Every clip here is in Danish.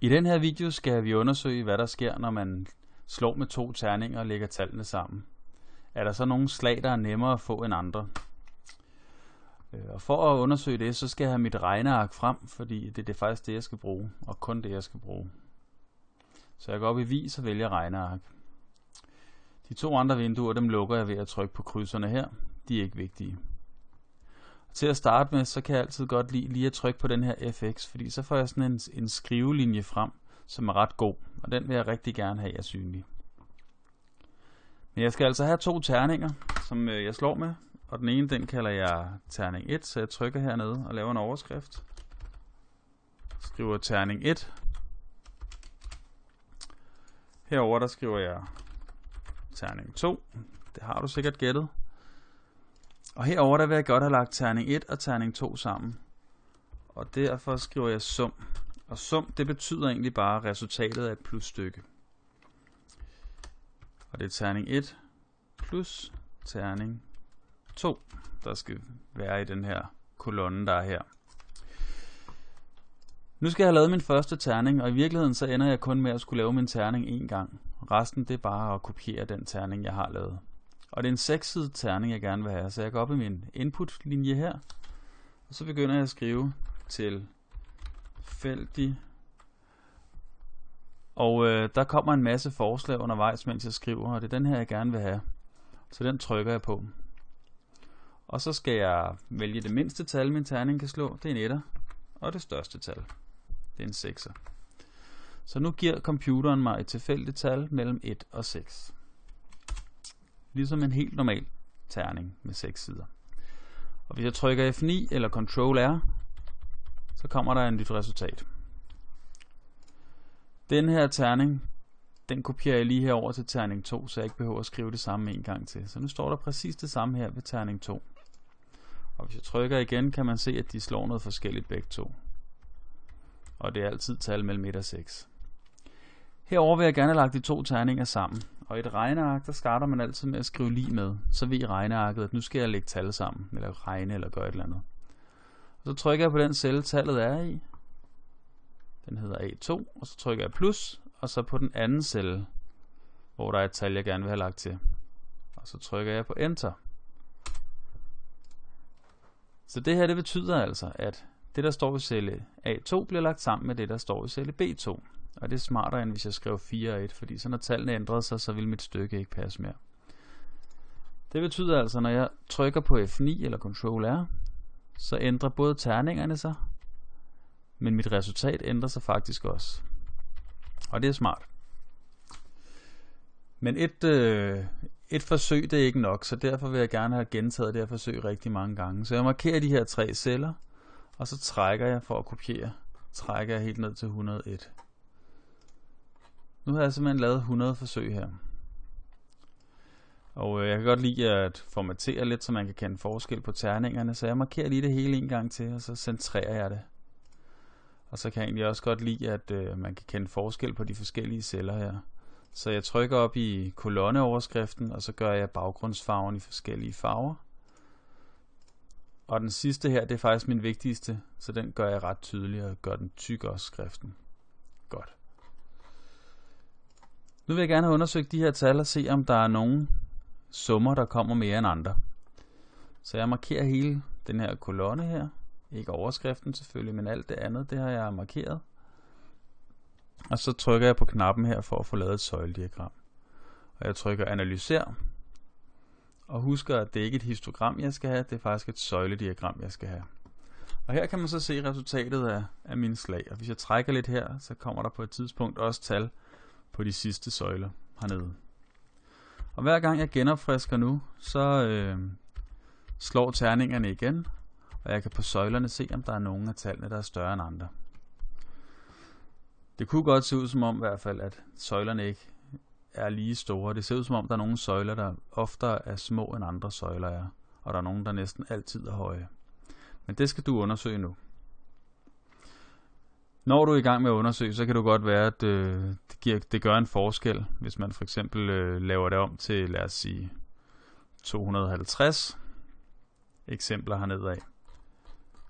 I den her video skal vi undersøge, hvad der sker, når man slår med to terninger og lægger tallene sammen. Er der så nogle slag, der er nemmere at få end andre? Øh, og for at undersøge det, så skal jeg have mit regneark frem, fordi det er det faktisk det, jeg skal bruge, og kun det, jeg skal bruge. Så jeg går op i vis og vælger regneark. De to andre vinduer, dem lukker jeg ved at trykke på krydserne her. De er ikke vigtige. Til at starte med, så kan jeg altid godt lide lige at trykke på den her FX, fordi så får jeg sådan en, en skrivelinje frem, som er ret god, og den vil jeg rigtig gerne have er synlig. Men jeg skal altså have to terninger, som øh, jeg slår med, og den ene den kalder jeg terning 1, så jeg trykker hernede og laver en overskrift. Skriver terning 1. Herover der skriver jeg terning 2. Det har du sikkert gættet. Og herover der vil jeg godt have lagt terning 1 og terning 2 sammen. Og derfor skriver jeg sum. Og sum, det betyder egentlig bare resultatet af et plusstykke. Og det er terning 1 plus terning 2, der skal være i den her kolonne, der er her. Nu skal jeg have lavet min første terning, og i virkeligheden så ender jeg kun med at skulle lave min terning en gang. Resten det er bare at kopiere den terning, jeg har lavet. Og det er en 6 terning, jeg gerne vil have. Så jeg går op i min input-linje her. Og så begynder jeg at skrive til fældig. Og øh, der kommer en masse forslag undervejs, mens jeg skriver, og det er den her, jeg gerne vil have. Så den trykker jeg på. Og så skal jeg vælge det mindste tal, min terning kan slå. Det er en etter. Og det største tal. Det er en sekser. Så nu giver computeren mig et tilfældigt tal mellem 1 og 6 ligesom en helt normal terning med seks sider. Og hvis jeg trykker F9 eller Ctrl R, så kommer der et nyt resultat. Den her terning, den kopierer jeg lige herover til terning 2, så jeg ikke behøver at skrive det samme en gang til. Så nu står der præcis det samme her ved terning 2. Og hvis jeg trykker igen, kan man se, at de slår noget forskelligt begge to. Og det er altid tal mellem 1 og 6. Herover vil jeg gerne have lagt de to terninger sammen. Og i et regneark, der starter man altid med at skrive lige med. Så ved regnearket, at nu skal jeg lægge tal sammen, eller regne, eller gøre et eller andet. Og så trykker jeg på den celle, tallet er i. Den hedder A2, og så trykker jeg plus, og så på den anden celle, hvor der er et tal, jeg gerne vil have lagt til. Og så trykker jeg på Enter. Så det her det betyder altså, at det, der står i celle A2, bliver lagt sammen med det, der står i celle B2. Og det er smartere, end hvis jeg skrev 4 og 1, fordi så når tallene ændrede sig, så vil mit stykke ikke passe mere. Det betyder altså, når jeg trykker på F9 eller Ctrl R, så ændrer både terningerne sig, men mit resultat ændrer sig faktisk også. Og det er smart. Men et, øh, et forsøg det er ikke nok, så derfor vil jeg gerne have gentaget det her forsøg rigtig mange gange. Så jeg markerer de her tre celler, og så trækker jeg for at kopiere. Trækker jeg helt ned til 101. Nu har jeg simpelthen lavet 100 forsøg her. Og øh, jeg kan godt lide at formatere lidt, så man kan kende forskel på terningerne, så jeg markerer lige det hele en gang til, og så centrerer jeg det. Og så kan jeg egentlig også godt lide, at øh, man kan kende forskel på de forskellige celler her. Så jeg trykker op i kolonneoverskriften, og så gør jeg baggrundsfarven i forskellige farver. Og den sidste her, det er faktisk min vigtigste, så den gør jeg ret tydelig og gør den tyk også skriften. Godt. Nu vil jeg gerne have undersøgt de her tal og se, om der er nogen summer, der kommer mere end andre. Så jeg markerer hele den her kolonne her. Ikke overskriften selvfølgelig, men alt det andet, det har jeg markeret. Og så trykker jeg på knappen her for at få lavet et søjlediagram. Og jeg trykker analyser, husker, at det ikke er et histogram, jeg skal have, det er faktisk et søjlediagram, jeg skal have. Og her kan man så se resultatet af, af mine slag, og hvis jeg trækker lidt her, så kommer der på et tidspunkt også tal på de sidste søjler hernede. Og hver gang jeg genopfrisker nu, så øh, slår terningerne igen, og jeg kan på søjlerne se, om der er nogen af tallene, der er større end andre. Det kunne godt se ud som om i hvert fald, at søjlerne ikke er lige store. Det ser ud som om, der er nogle søjler, der oftere er små end andre søjler er, og der er nogle, der næsten altid er høje. Men det skal du undersøge nu. Når du er i gang med at undersøge, så kan det godt være, at øh, det, giver, det gør en forskel, hvis man for eksempel øh, laver det om til, lad os sige, 250 eksempler hernede af.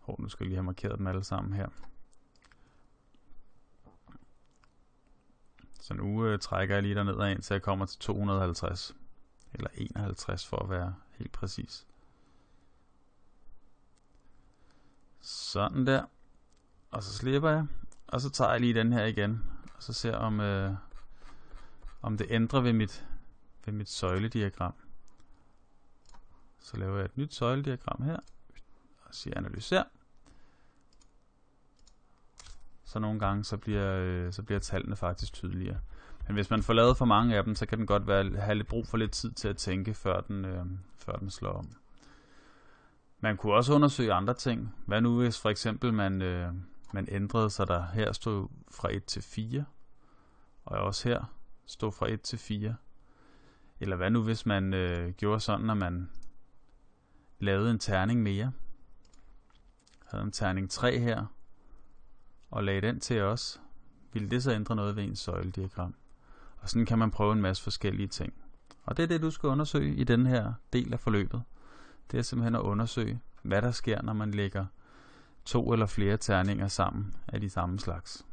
Hov, nu skal jeg lige have markeret dem alle sammen her. Så nu øh, trækker jeg lige derned, indtil jeg kommer til 250. Eller 51 for at være helt præcis. Sådan der. Og så slipper jeg. Og så tager jeg lige den her igen. Og så ser om, øh, om det ændrer ved mit, ved mit søjlediagram. Så laver jeg et nyt søjlediagram her. Og siger analyser så nogle gange så bliver, øh, så bliver tallene faktisk tydeligere. Men hvis man får lavet for mange af dem, så kan den godt være, have lidt brug for lidt tid til at tænke, før den, øh, før den slår om. Man kunne også undersøge andre ting. Hvad nu hvis for eksempel man, øh, man ændrede sig, der her stod fra 1 til 4, og også her stod fra 1 til 4. Eller hvad nu hvis man øh, gjorde sådan, at man lavede en terning mere. Havde en terning 3 her, og lagde den til os, ville det så ændre noget ved ens søjlediagram. Og sådan kan man prøve en masse forskellige ting. Og det er det, du skal undersøge i den her del af forløbet. Det er simpelthen at undersøge, hvad der sker, når man lægger to eller flere terninger sammen af de samme slags.